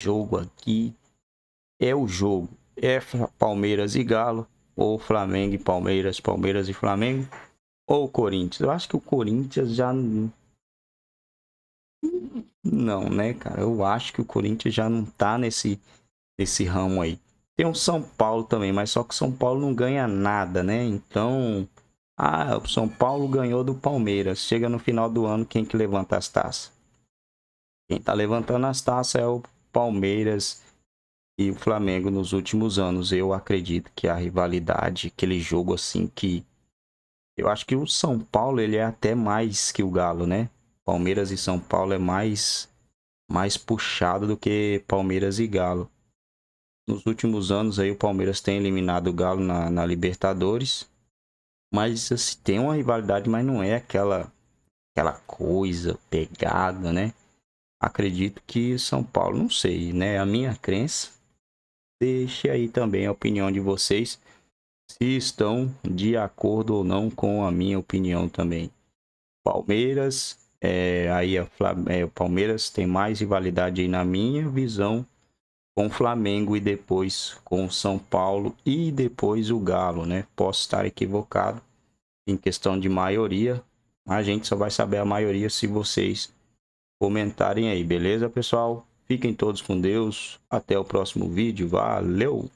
jogo aqui é o jogo. É Palmeiras e Galo, ou Flamengo e Palmeiras, Palmeiras e Flamengo, ou Corinthians. Eu acho que o Corinthians já. Não, né, cara? Eu acho que o Corinthians já não tá nesse, nesse ramo aí. Tem o um São Paulo também, mas só que o São Paulo não ganha nada, né? Então. Ah, o São Paulo ganhou do Palmeiras. Chega no final do ano, quem que levanta as taças? Quem tá levantando as taças é o Palmeiras e o Flamengo nos últimos anos. Eu acredito que a rivalidade, aquele jogo assim que eu acho que o São Paulo ele é até mais que o Galo, né? Palmeiras e São Paulo é mais mais puxado do que Palmeiras e Galo. Nos últimos anos aí o Palmeiras tem eliminado o Galo na, na Libertadores, mas assim, tem uma rivalidade, mas não é aquela aquela coisa pegada, né? acredito que São Paulo, não sei, né? A minha crença. Deixe aí também a opinião de vocês, se estão de acordo ou não com a minha opinião também. Palmeiras, é, aí a é, o Palmeiras tem mais rivalidade aí na minha visão com Flamengo e depois com São Paulo e depois o Galo, né? Posso estar equivocado em questão de maioria. A gente só vai saber a maioria se vocês comentarem aí, beleza, pessoal? Fiquem todos com Deus. Até o próximo vídeo. Valeu!